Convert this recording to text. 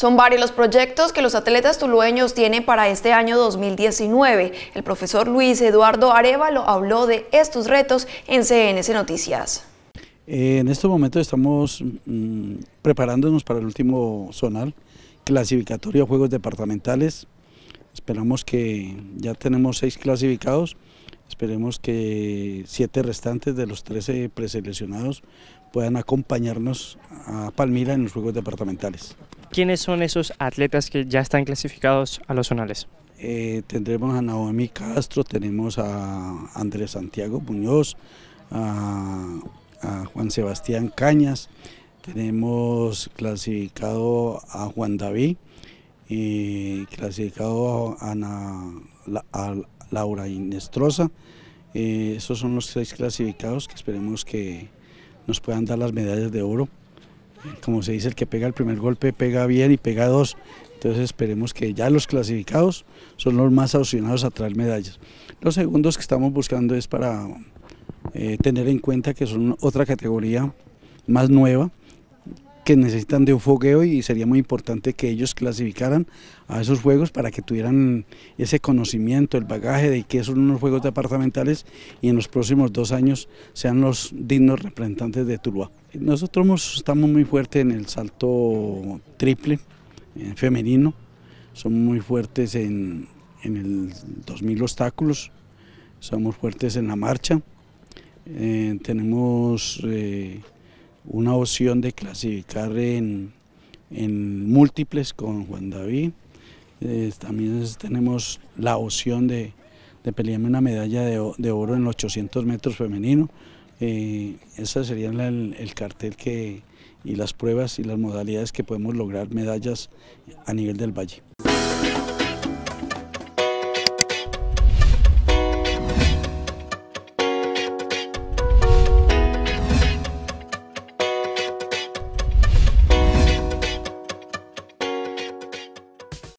Son varios los proyectos que los atletas tulueños tienen para este año 2019. El profesor Luis Eduardo Arevalo habló de estos retos en CNC Noticias. Eh, en este momento estamos mm, preparándonos para el último zonal, clasificatorio a Juegos Departamentales. Esperamos que ya tenemos seis clasificados, esperemos que siete restantes de los 13 preseleccionados puedan acompañarnos a Palmira en los Juegos Departamentales. ¿Quiénes son esos atletas que ya están clasificados a los zonales? Eh, tendremos a Naomi Castro, tenemos a Andrés Santiago Muñoz, a, Juan Sebastián Cañas, tenemos clasificado a Juan David y clasificado a, Laura Inestrosa. Eh, esos son los seis clasificados que esperemos que nos puedan dar las medallas de oro. Como se dice, el que pega el primer golpe pega bien y pega dos. Entonces esperemos que ya los clasificados son los más opcionados a traer medallas. Los segundos que estamos buscando es para eh, tener en cuenta que son otra categoría más nueva, necesitan de un fogueo y sería muy importante que ellos clasificaran a esos juegos para que tuvieran ese conocimiento, el bagaje de que son unos juegos departamentales y en los próximos dos años sean los dignos representantes de Tuluá. Nosotros estamos muy fuertes en el salto triple, eh, femenino, somos muy fuertes en, el 2000 obstáculos, somos fuertes en la marcha, eh, tenemos... Eh, una opción de clasificar en, múltiples con Juan David. Eh, también tenemos la opción de, de pelearme una medalla de, oro en los 800 metros femenino. Eh, ese sería el, el, cartel que, y las pruebas y las modalidades que podemos lograr medallas a nivel del valle.